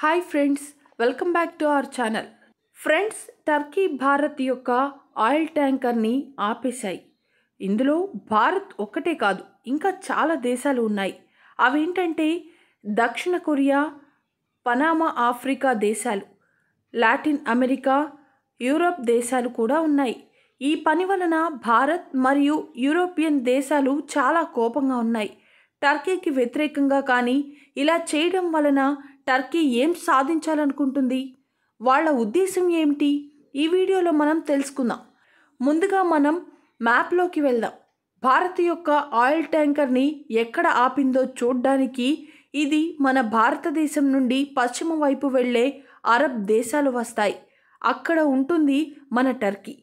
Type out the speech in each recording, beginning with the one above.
hi friends welcome back to our channel friends Turkey Bharat యొక్క oil ట్యాంకర్ని ఆపేశాయి ఇందులో భారత్ ఒక్కటే కాదు ఇంకా చాలా దేశాలు ఉన్నాయి అవేంటంటే దక్షిణ కొరియా పనామా ఆఫ్రికా దేశాలు లాటిన్ అమెరికా యూరోప్ దేశాలు కూడా ఉన్నాయి ఈ పని వలన భారత్ మరియు యూరోపియన్ దేశాలు చాలా కోపంగా ఉన్నాయి టర్కీకి వ్యతిరేకంగా కానీ ఇలా చేయడం వలన టర్కీ ఏం సాధించాలనుకుంటుంది వాళ్ళ ఉద్దేశం ఏమిటి ఈ వీడియోలో మనం తెలుసుకుందాం ముందుగా మనం మ్యాప్లోకి వెళ్దాం భారత్ యొక్క ఆయిల్ ట్యాంకర్ని ఎక్కడ ఆపిందో చూడ్డానికి ఇది మన భారతదేశం నుండి పశ్చిమ వైపు వెళ్ళే అరబ్ దేశాలు వస్తాయి అక్కడ ఉంటుంది మన టర్కీ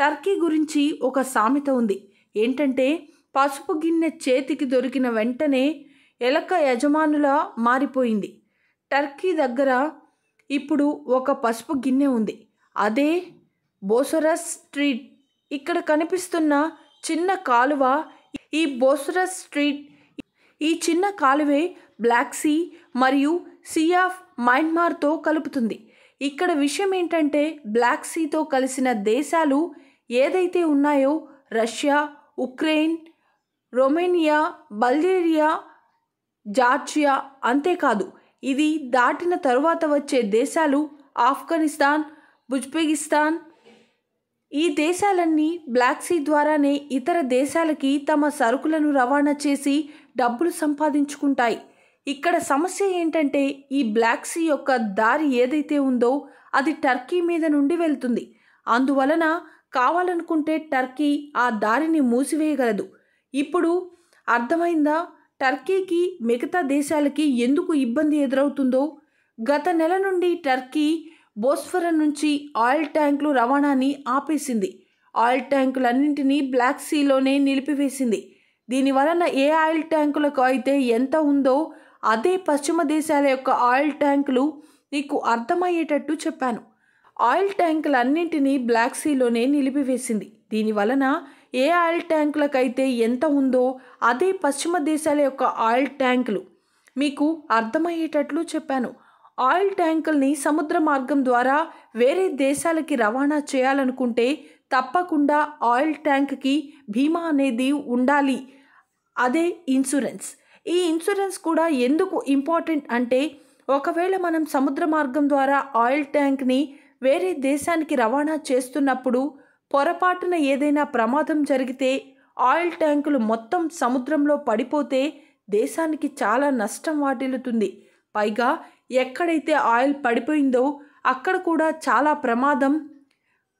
టర్కీ గురించి ఒక సామెత ఉంది ఏంటంటే పసుపు గిన్నె చేతికి దొరికిన వెంటనే ఎలక యజమానుల మారిపోయింది టర్కీ దగ్గర ఇప్పుడు ఒక పసుపు గిన్నె ఉంది అదే బోసరస్ స్ట్రీట్ ఇక్కడ కనిపిస్తున్న చిన్న కాలువ ఈ బోసరస్ స్ట్రీట్ ఈ చిన్న కాలువే బ్లాక్ సీ మరియు సీ ఆఫ్ మయన్మార్తో కలుపుతుంది ఇక్కడ విషయం ఏంటంటే బ్లాక్ సీతో కలిసిన దేశాలు ఏదైతే ఉన్నాయో Russia Ukraine Romania Bulgaria Georgia అంతేకాదు ఇది దాటిన తరువాత వచ్చే దేశాలు ఆఫ్ఘనిస్తాన్ ఉజ్బెకిస్తాన్ ఈ దేశాలన్నీ బ్లాక్ సీ ద్వారానే ఇతర దేశాలకి తమ సరుకులను రవాణా చేసి డబ్బులు సంపాదించుకుంటాయి ఇక్కడ సమస్య ఏంటంటే ఈ బ్లాక్ సీ యొక్క దారి ఏదైతే ఉందో అది టర్కీ మీద నుండి వెళ్తుంది అందువలన కావాలనుకుంటే టర్కీ ఆ దారిని మూసివేయగలదు ఇప్పుడు అర్థమైందా టర్కీకి మిగతా దేశాలకి ఎందుకు ఇబ్బంది ఎదురవుతుందో గత నెల నుండి టర్కీ బోస్ఫరం నుంచి ఆయిల్ ట్యాంకులు రవాణాని ఆపేసింది ఆయిల్ ట్యాంకులన్నింటినీ బ్లాక్ సీలోనే నిలిపివేసింది దీనివలన ఏ ఆయిల్ ట్యాంకులకు అయితే ఎంత ఉందో అదే పశ్చిమ దేశాల యొక్క ఆయిల్ ట్యాంకులు నీకు అర్థమయ్యేటట్టు చెప్పాను ఆయిల్ ట్యాంకులన్నింటినీ బ్లాక్ సీలోనే నిలిపివేసింది దీని వలన ఏ ఆయిల్ ట్యాంకులకైతే ఎంత ఉందో అదే పశ్చిమ దేశాల యొక్క ఆయిల్ ట్యాంకులు మీకు అర్థమయ్యేటట్లు చెప్పాను ఆయిల్ ట్యాంకుల్ని సముద్ర మార్గం ద్వారా వేరే దేశాలకి రవాణా చేయాలనుకుంటే తప్పకుండా ఆయిల్ ట్యాంక్కి బీమా అనేది ఉండాలి అదే ఇన్సూరెన్స్ ఈ ఇన్సూరెన్స్ కూడా ఎందుకు ఇంపార్టెంట్ అంటే ఒకవేళ మనం సముద్ర మార్గం ద్వారా ఆయిల్ ట్యాంక్ని వేరే దేశానికి రవాణా చేస్తున్నప్పుడు పొరపాటున ఏదైనా ప్రమాదం జరిగితే ఆయిల్ ట్యాంకులు మొత్తం సముద్రంలో పడిపోతే దేశానికి చాలా నష్టం వాటిల్లుతుంది పైగా ఎక్కడైతే ఆయిల్ పడిపోయిందో అక్కడ కూడా చాలా ప్రమాదం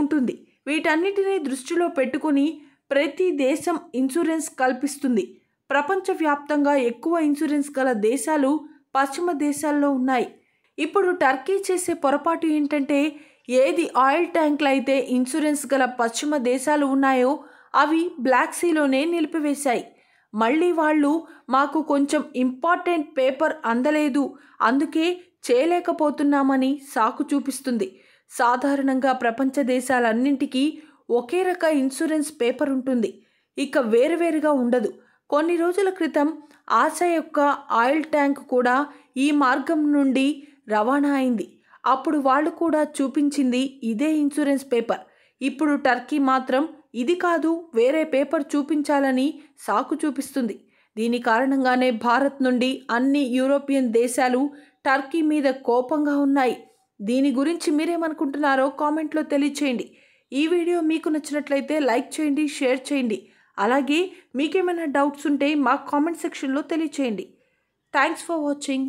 ఉంటుంది వీటన్నిటినీ దృష్టిలో పెట్టుకుని ప్రతి దేశం ఇన్సూరెన్స్ కల్పిస్తుంది ప్రపంచవ్యాప్తంగా ఎక్కువ ఇన్సూరెన్స్ గల దేశాలు పశ్చిమ దేశాల్లో ఉన్నాయి ఇప్పుడు టర్కీ చేసే పొరపాటు ఏంటంటే ఏది ఆయిల్ ట్యాంక్లు అయితే ఇన్సూరెన్స్ గల పశ్చిమ దేశాలు ఉన్నాయో అవి బ్లాక్ సీలోనే నిలిపివేశాయి మళ్ళీ వాళ్ళు మాకు కొంచెం ఇంపార్టెంట్ పేపర్ అందలేదు అందుకే చేయలేకపోతున్నామని సాకు చూపిస్తుంది సాధారణంగా ప్రపంచ దేశాలన్నింటికీ ఒకే రక ఇన్సూరెన్స్ పేపర్ ఉంటుంది ఇక వేరువేరుగా ఉండదు కొన్ని రోజుల క్రితం ఆశ యొక్క ఆయిల్ ట్యాంక్ కూడా ఈ మార్గం నుండి రవాణా అయింది అప్పుడు వాళ్ళు కూడా చూపించింది ఇదే ఇన్సూరెన్స్ పేపర్ ఇప్పుడు టర్కీ మాత్రం ఇది కాదు వేరే పేపర్ చూపించాలని సాకు చూపిస్తుంది దీని కారణంగానే భారత్ నుండి అన్ని యూరోపియన్ దేశాలు టర్కీ మీద కోపంగా ఉన్నాయి దీని గురించి మీరేమనుకుంటున్నారో కామెంట్లో తెలియచేయండి ఈ వీడియో మీకు నచ్చినట్లయితే లైక్ చేయండి షేర్ చేయండి అలాగే మీకేమైనా డౌట్స్ ఉంటే మా కామెంట్ సెక్షన్లో తెలియచేయండి థ్యాంక్స్ ఫర్ వాచింగ్